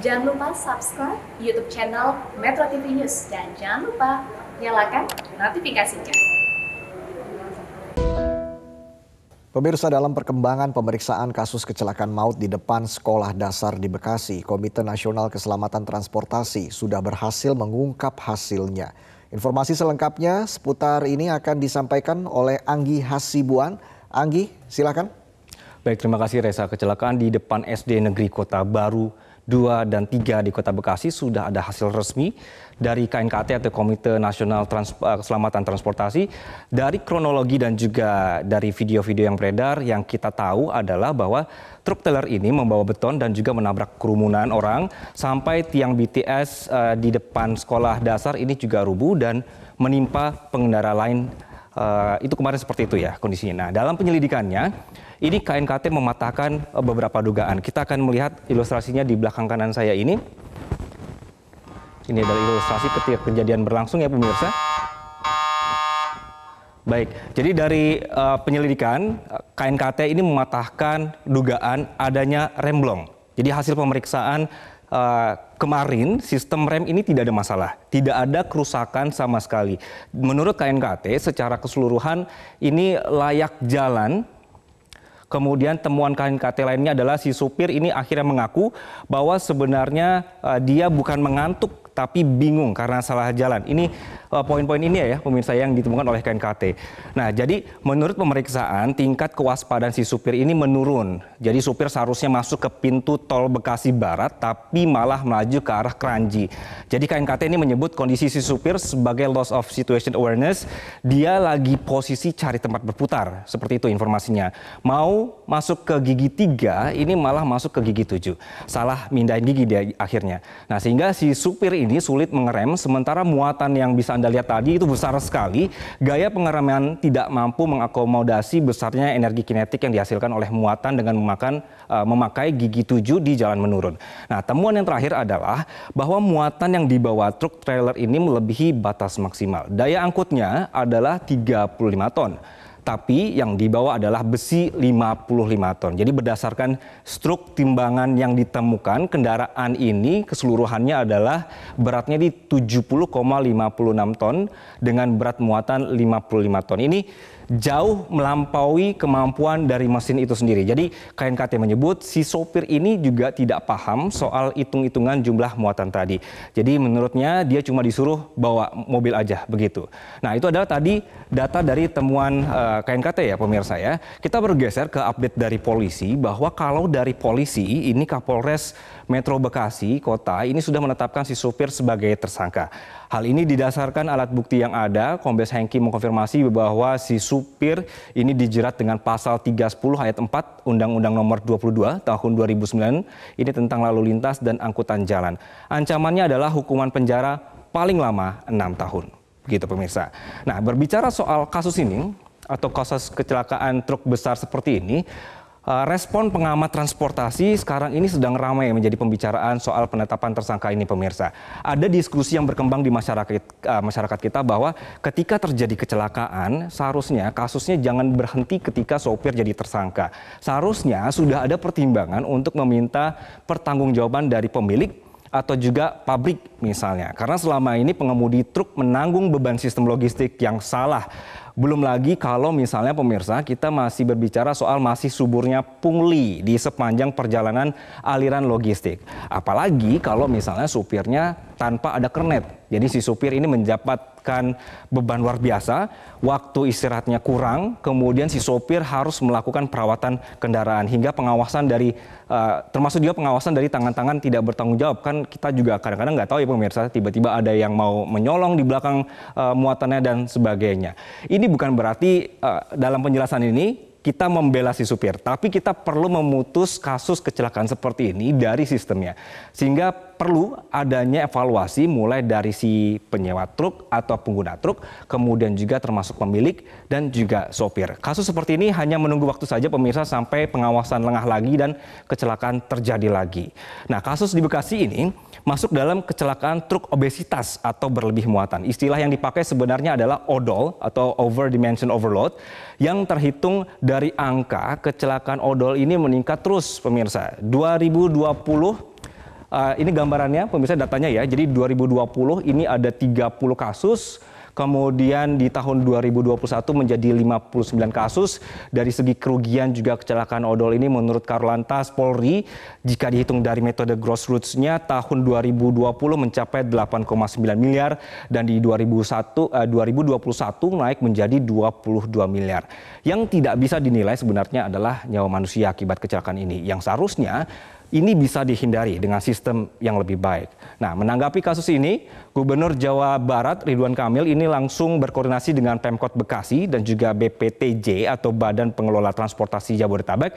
Jangan lupa subscribe YouTube channel Metro TV News dan jangan lupa nyalakan notifikasinya. Pemirsa dalam perkembangan pemeriksaan kasus kecelakaan maut di depan sekolah dasar di Bekasi, Komite Nasional Keselamatan Transportasi sudah berhasil mengungkap hasilnya. Informasi selengkapnya seputar ini akan disampaikan oleh Anggi Hasibuan. Anggi, silakan. Baik, terima kasih Reza. Kecelakaan di depan SD Negeri Kota Baru 2 dan 3 di Kota Bekasi sudah ada hasil resmi dari KNKT atau Komite Nasional Trans eh, Keselamatan Transportasi. Dari kronologi dan juga dari video-video yang beredar yang kita tahu adalah bahwa truk teller ini membawa beton dan juga menabrak kerumunan orang sampai tiang BTS uh, eh, di depan sekolah dasar ini juga rubuh dan menimpa pengendara lain Eh, itu kemarin seperti itu ya kondisinya. Nah, dalam penyelidikannya, ini KNKT mematahkan eh, beberapa dugaan. Kita akan melihat ilustrasinya di belakang kanan saya ini. Ini adalah ilustrasi ketika kejadian berlangsung ya pemirsa. Baik, jadi dari uh, penyelidikan KNKT ini mematahkan dugaan adanya remblong. Jadi hasil pemeriksaan uh, kemarin sistem rem ini tidak ada masalah, tidak ada kerusakan sama sekali. Menurut KNKT secara keseluruhan ini layak jalan. Kemudian temuan KNKT lainnya adalah si supir ini akhirnya mengaku bahwa sebenarnya uh, dia bukan mengantuk tapi bingung karena salah jalan. Ini eh, poin-poin ini ya, ya pemirsa yang ditemukan oleh KNKT. Nah, jadi menurut pemeriksaan tingkat kewaspadaan si supir ini menurun. Jadi supir seharusnya masuk ke pintu tol Bekasi Barat tapi malah melaju ke arah Keranji. Jadi KNKT ini menyebut kondisi si supir sebagai loss of situation awareness. Dia lagi posisi cari tempat berputar, seperti itu informasinya. Mau masuk ke gigi 3, ini malah masuk ke gigi 7. Salah mindahin gigi dia akhirnya. Nah, sehingga si supir ini sulit mengerem, sementara muatan yang bisa Anda lihat tadi itu besar sekali. Gaya pengereman tidak mampu mengakomodasi besarnya energi kinetik yang dihasilkan oleh muatan dengan memakan, uh, memakai gigi tujuh di jalan menurun. Nah, temuan yang terakhir adalah bahwa muatan yang dibawa truk trailer ini melebihi batas maksimal. Daya angkutnya adalah 35 ton tapi yang dibawa adalah besi 55 ton. Jadi berdasarkan struk timbangan yang ditemukan, kendaraan ini keseluruhannya adalah beratnya di 70,56 ton dengan berat muatan 55 ton. Ini jauh melampaui kemampuan dari mesin itu sendiri. Jadi KNKT menyebut si sopir ini juga tidak paham soal hitung-hitungan jumlah muatan tadi. Jadi menurutnya dia cuma disuruh bawa mobil aja begitu. Nah itu adalah tadi data dari temuan uh, eh, KNKT ya pemirsa ya. Kita bergeser ke update dari polisi bahwa kalau dari polisi ini Kapolres Metro Bekasi Kota ini sudah menetapkan si supir sebagai tersangka. Hal ini didasarkan alat bukti yang ada. Kombes Hengki mengkonfirmasi bahwa si supir ini dijerat dengan pasal 310 ayat 4 Undang-Undang Nomor 22 tahun 2009 ini tentang lalu lintas dan angkutan jalan. Ancamannya adalah hukuman penjara paling lama 6 tahun. Begitu pemirsa. Nah, berbicara soal kasus ini atau kasus kecelakaan truk besar seperti ini, Eh, respon pengamat transportasi sekarang ini sedang ramai menjadi pembicaraan soal penetapan tersangka ini pemirsa. Ada diskusi yang berkembang di masyarakat eh, masyarakat kita bahwa ketika terjadi kecelakaan seharusnya kasusnya jangan berhenti ketika sopir jadi tersangka. Seharusnya sudah ada pertimbangan untuk meminta pertanggungjawaban dari pemilik atau juga pabrik misalnya. Karena selama ini pengemudi truk menanggung beban sistem logistik yang salah. Belum lagi kalau misalnya pemirsa kita masih berbicara soal masih suburnya pungli di sepanjang perjalanan aliran logistik. Apalagi kalau misalnya supirnya tanpa ada kernet jadi si supir ini mendapatkan beban luar biasa, waktu istirahatnya kurang, kemudian si sopir harus melakukan perawatan kendaraan hingga pengawasan dari uh, termasuk juga pengawasan dari tangan-tangan tidak bertanggung jawab kan kita juga kadang-kadang nggak tahu ya pemirsa tiba-tiba ada yang mau menyolong di belakang uh, muatannya dan sebagainya. Ini bukan berarti uh, dalam penjelasan ini kita membela si supir, tapi kita perlu memutus kasus kecelakaan seperti ini dari sistemnya. Sehingga perlu adanya evaluasi mulai dari si penyewa truk atau pengguna truk, kemudian juga termasuk pemilik dan juga sopir. Kasus seperti ini hanya menunggu waktu saja pemirsa sampai pengawasan lengah lagi dan kecelakaan terjadi lagi. Nah, kasus di Bekasi ini masuk dalam kecelakaan truk obesitas atau berlebih muatan. Istilah yang dipakai sebenarnya adalah odol atau over dimension overload yang terhitung dari angka kecelakaan odol ini meningkat terus pemirsa. 2020 Eh, ini gambarannya, pemirsa datanya ya. Jadi 2020 ini ada 30 kasus, kemudian di tahun 2021 menjadi 59 kasus. Dari segi kerugian juga kecelakaan odol ini menurut Karlantas Polri jika dihitung dari metode grassroots-nya tahun 2020 mencapai 8,9 miliar dan di 2001 eh, 2021 naik menjadi 22 miliar. Yang tidak bisa dinilai sebenarnya adalah nyawa manusia akibat kecelakaan ini yang seharusnya ini bisa dihindari dengan sistem yang lebih baik. Nah, menanggapi kasus ini, Gubernur Jawa Barat Ridwan Kamil ini langsung berkoordinasi dengan Pemkot Bekasi dan juga BPTJ atau Badan Pengelola Transportasi Jabodetabek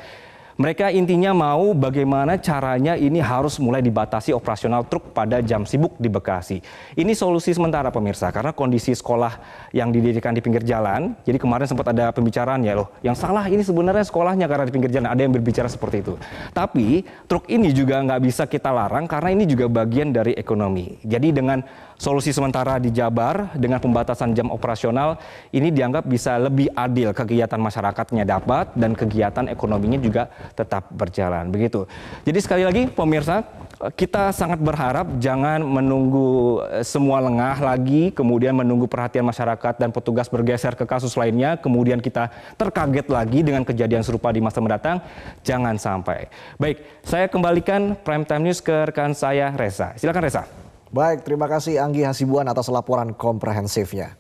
mereka intinya mau bagaimana caranya ini harus mulai dibatasi operasional truk pada jam sibuk di Bekasi. Ini solusi sementara pemirsa karena kondisi sekolah yang didirikan di pinggir jalan. Jadi kemarin sempat ada pembicaraan ya loh, yang salah ini sebenarnya sekolahnya karena di pinggir jalan ada yang berbicara seperti itu. Tapi truk ini juga nggak bisa kita larang karena ini juga bagian dari ekonomi. Jadi dengan solusi sementara di Jabar dengan pembatasan jam operasional ini dianggap bisa lebih adil kegiatan masyarakatnya dapat dan kegiatan ekonominya juga tetap berjalan begitu. Jadi sekali lagi pemirsa, kita sangat berharap jangan menunggu eh, semua lengah lagi, kemudian menunggu perhatian masyarakat dan petugas bergeser ke kasus lainnya, kemudian kita terkaget lagi dengan kejadian serupa di masa mendatang. Jangan sampai. Baik, saya kembalikan Prime Time News ke rekan saya Reza. Silakan Reza. Baik, terima kasih Anggi Hasibuan atas laporan komprehensifnya.